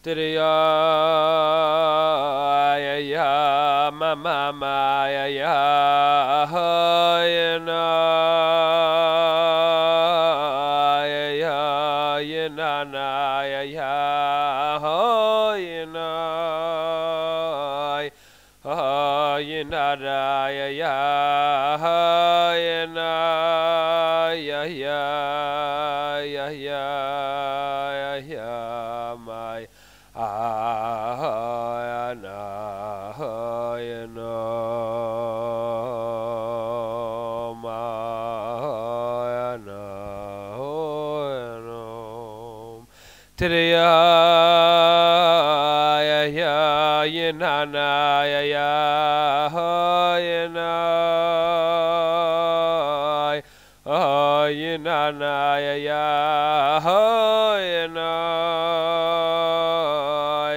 triya ya ya ma ma ma ya ya ha ya na ya ya na ya ya ha ya ra ya ya ha ya ya Tereya ya ya yena na ya ya ha yena ha yena na ya ya ha yena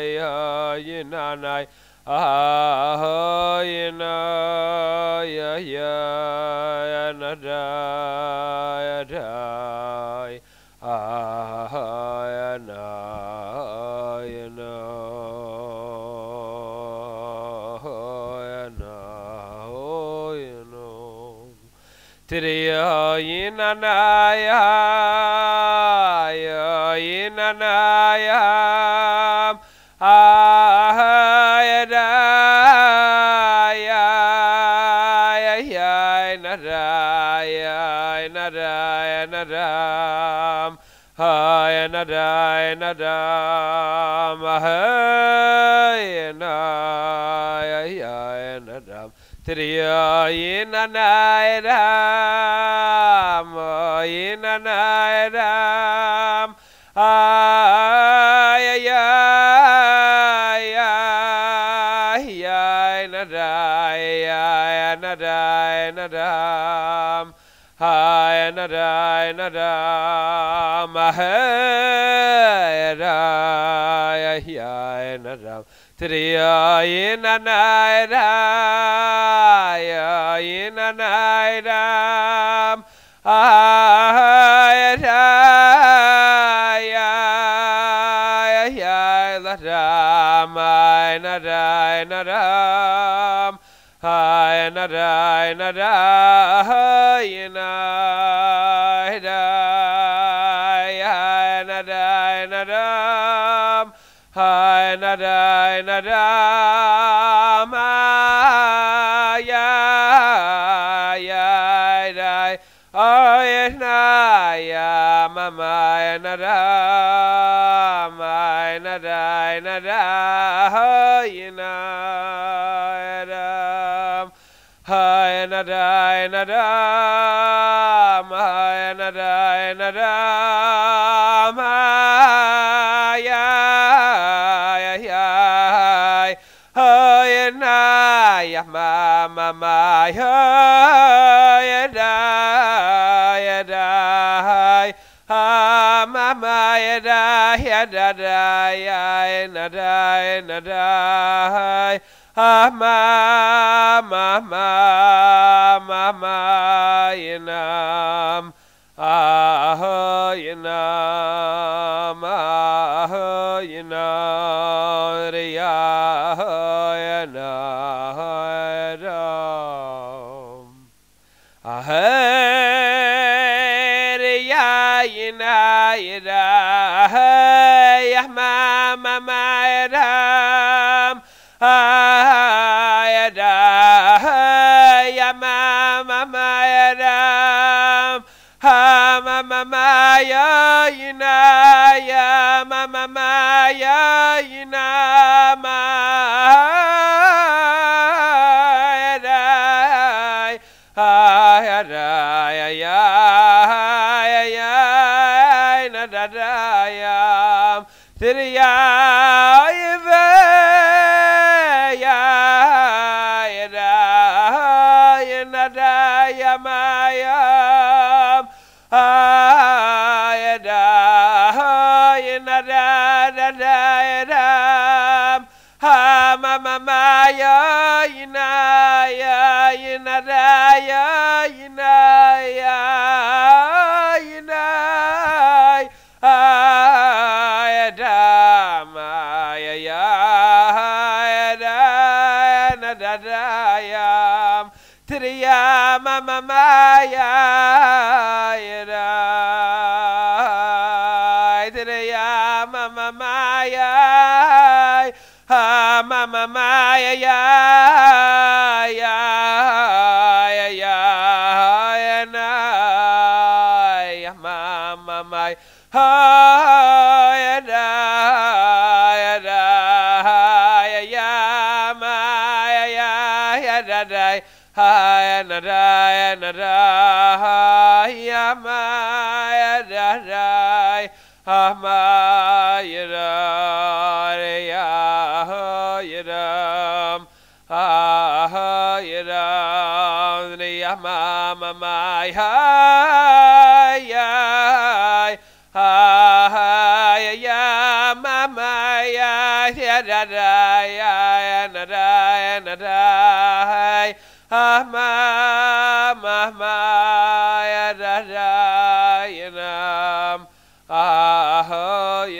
ya yena na ha yena ya ya ya na da ya da श्रेयिननाय इननाय आहयदाय नराय नराय नराम हाय नराय नराम हय नाय नराम Triya Yenanai Ram, Yenanai Ram, ay ay ay Nadam, Ahai Nadai Nadam, Triya Yenanai Ram, Jaya Yinanairam Jaya Jaya Jaya Rama Ram Hare Narayana Ram Hare Narayana Ram Hare Hare Naya Mama Maya Daya Daya Mama Daya Daya ah Adai, Adai, Ama, Mama, Mama, Yenam, Ah, Yenam, Ah, Yenam, Riyah, Yenam. Ram Ayada Yama Mama Ram Hama Mama Ya Yina Yama Mama Ya Yina Ma Ayada Ya Ya Na Da Da Ya Siriya يداي ما يام يداي ندا ندا يدام هام ما ما يا ينا يا ينا يا ينا Maria, Mama Maya, Ira, Ira, Mama Maya, Mama Maya, ya, ya, ya, ya, na, ya, Mama Maya, ya, na. Narayana Raya Maya Raya Amaya Raya Ram Ahaya Ram Raya Mama Maya Ahaya Mama Raya Raya Raya Raya ha ma ma ma ya da ah